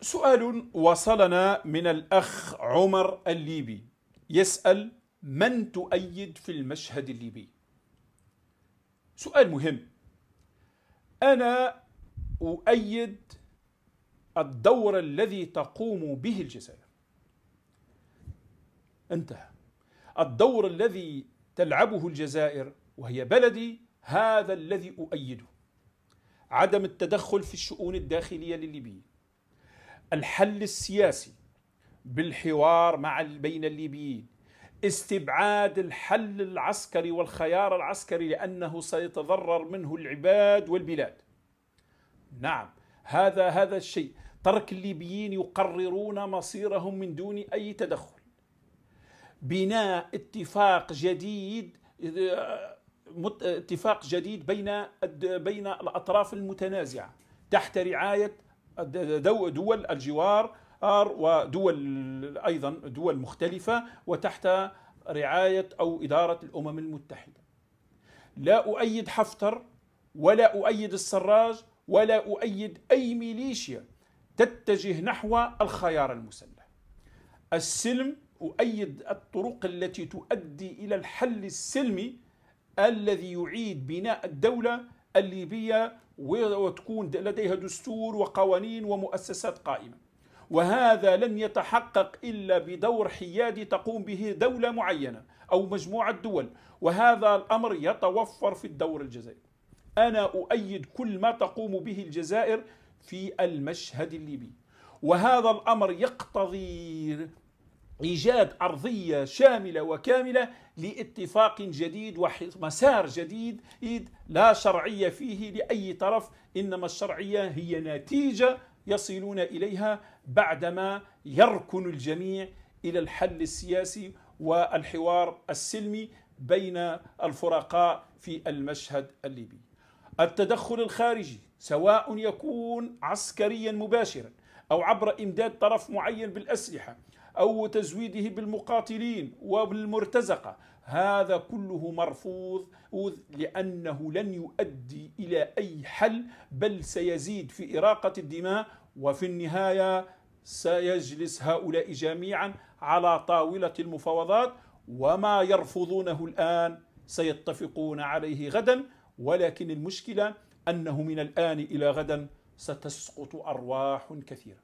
سؤال وصلنا من الأخ عمر الليبي يسأل من تؤيد في المشهد الليبي سؤال مهم أنا أؤيد الدور الذي تقوم به الجزائر انتهى الدور الذي تلعبه الجزائر وهي بلدي هذا الذي أؤيده عدم التدخل في الشؤون الداخلية للليبيين الحل السياسي بالحوار مع بين الليبيين استبعاد الحل العسكري والخيار العسكري لانه سيتضرر منه العباد والبلاد نعم هذا هذا الشيء ترك الليبيين يقررون مصيرهم من دون اي تدخل بناء اتفاق جديد آه، اتفاق جديد بين بين الاطراف المتنازعه تحت رعايه دول الجوار ودول أيضا دول مختلفة وتحت رعاية أو إدارة الأمم المتحدة لا أؤيد حفتر ولا أؤيد السراج ولا أؤيد أي ميليشيا تتجه نحو الخيار المسلح السلم أؤيد الطرق التي تؤدي إلى الحل السلمي الذي يعيد بناء الدولة الليبية وتكون لديها دستور وقوانين ومؤسسات قائمة وهذا لن يتحقق إلا بدور حيادي تقوم به دولة معينة أو مجموعة دول وهذا الأمر يتوفر في الدور الجزائري أنا أؤيد كل ما تقوم به الجزائر في المشهد الليبي وهذا الأمر يقتضي ايجاد ارضيه شامله وكامله لاتفاق جديد ومسار جديد لا شرعيه فيه لاي طرف انما الشرعيه هي نتيجه يصلون اليها بعدما يركن الجميع الى الحل السياسي والحوار السلمي بين الفرقاء في المشهد الليبي. التدخل الخارجي سواء يكون عسكريا مباشرا او عبر امداد طرف معين بالاسلحه أو تزويده بالمقاتلين وبالمرتزقة هذا كله مرفوض لأنه لن يؤدي إلى أي حل بل سيزيد في إراقة الدماء وفي النهاية سيجلس هؤلاء جميعا على طاولة المفاوضات وما يرفضونه الآن سيتفقون عليه غدا ولكن المشكلة أنه من الآن إلى غدا ستسقط أرواح كثيرة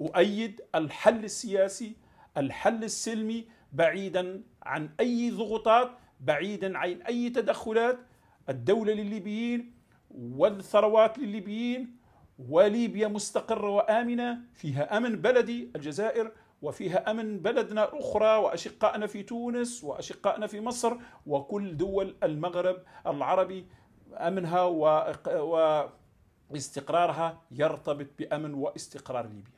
أؤيد الحل السياسي الحل السلمي بعيدا عن أي ضغوطات بعيدا عن أي تدخلات الدولة للليبيين والثروات للليبيين وليبيا مستقرة وآمنة فيها أمن بلدي الجزائر وفيها أمن بلدنا أخرى وأشقائنا في تونس وأشقائنا في مصر وكل دول المغرب العربي أمنها واستقرارها يرتبط بأمن واستقرار ليبيا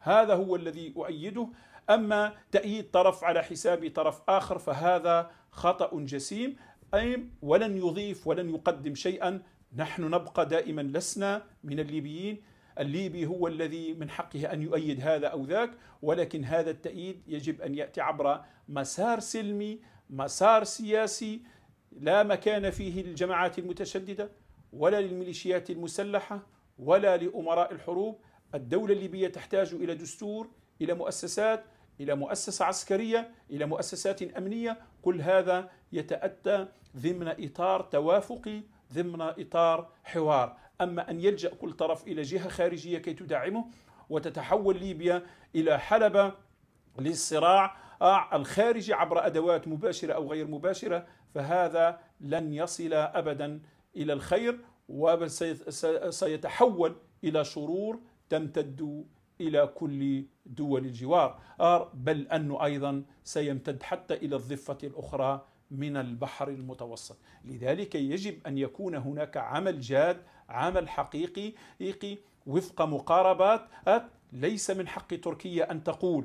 هذا هو الذي أؤيده أما تأييد طرف على حساب طرف آخر فهذا خطأ جسيم أي ولن يضيف ولن يقدم شيئا نحن نبقى دائما لسنا من الليبيين الليبي هو الذي من حقه أن يؤيد هذا أو ذاك ولكن هذا التأييد يجب أن يأتي عبر مسار سلمي مسار سياسي لا مكان فيه للجماعات المتشددة ولا للميليشيات المسلحة ولا لأمراء الحروب الدولة الليبية تحتاج إلى دستور إلى مؤسسات إلى مؤسسة عسكرية إلى مؤسسات أمنية كل هذا يتأتى ضمن إطار توافقي ضمن إطار حوار أما أن يلجأ كل طرف إلى جهة خارجية كي تدعمه وتتحول ليبيا إلى حلبة للصراع آه، الخارجي عبر أدوات مباشرة أو غير مباشرة فهذا لن يصل أبدا إلى الخير وسيتحول إلى شرور تمتد إلى كل دول الجوار آه، بل أنه أيضا سيمتد حتى إلى الضفة الأخرى من البحر المتوسط لذلك يجب أن يكون هناك عمل جاد عمل حقيقي وفق مقاربات آه، ليس من حق تركيا أن تقول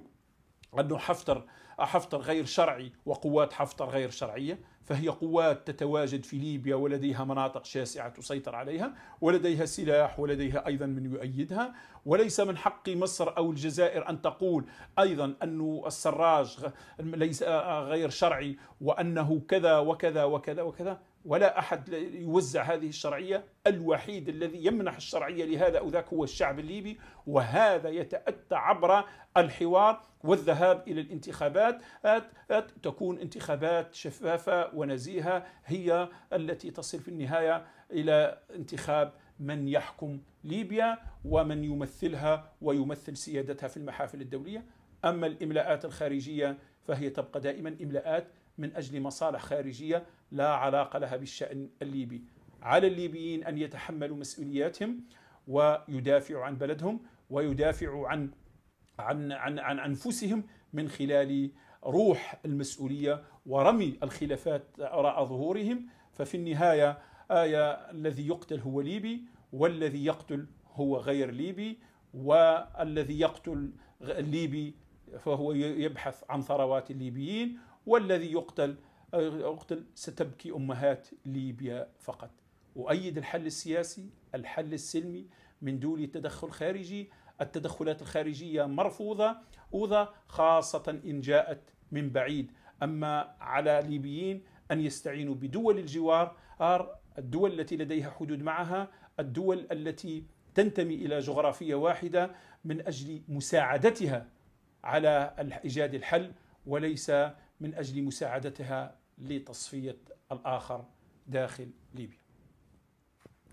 أنه حفتر حفتر غير شرعي وقوات حفتر غير شرعية فهي قوات تتواجد في ليبيا ولديها مناطق شاسعة تسيطر عليها ولديها سلاح ولديها أيضا من يؤيدها وليس من حق مصر أو الجزائر أن تقول أيضا أن السراج ليس غير شرعي وأنه كذا وكذا وكذا وكذا ولا أحد يوزع هذه الشرعية الوحيد الذي يمنح الشرعية لهذا أو ذاك هو الشعب الليبي وهذا يتأتى عبر الحوار والذهاب إلى الانتخابات تكون انتخابات شفافة ونزيهة هي التي تصل في النهاية إلى انتخاب من يحكم ليبيا ومن يمثلها ويمثل سيادتها في المحافل الدولية أما الإملاءات الخارجية فهي تبقى دائما إملاءات من اجل مصالح خارجيه لا علاقه لها بالشان الليبي. على الليبيين ان يتحملوا مسؤولياتهم ويدافعوا عن بلدهم ويدافعوا عن عن عن, عن انفسهم من خلال روح المسؤوليه ورمي الخلافات وراء ظهورهم ففي النهايه آية الذي يقتل هو ليبي والذي يقتل هو غير ليبي والذي يقتل الليبي فهو يبحث عن ثروات الليبيين والذي يقتل يقتل آه، ستبكي أمهات ليبيا فقط أؤيد الحل السياسي الحل السلمي من دون تدخل خارجي التدخلات الخارجية مرفوضة أوضة خاصة إن جاءت من بعيد أما على ليبيين أن يستعينوا بدول الجوار الدول التي لديها حدود معها الدول التي تنتمي إلى جغرافية واحدة من أجل مساعدتها على إيجاد الحل وليس من أجل مساعدتها لتصفية الآخر داخل ليبيا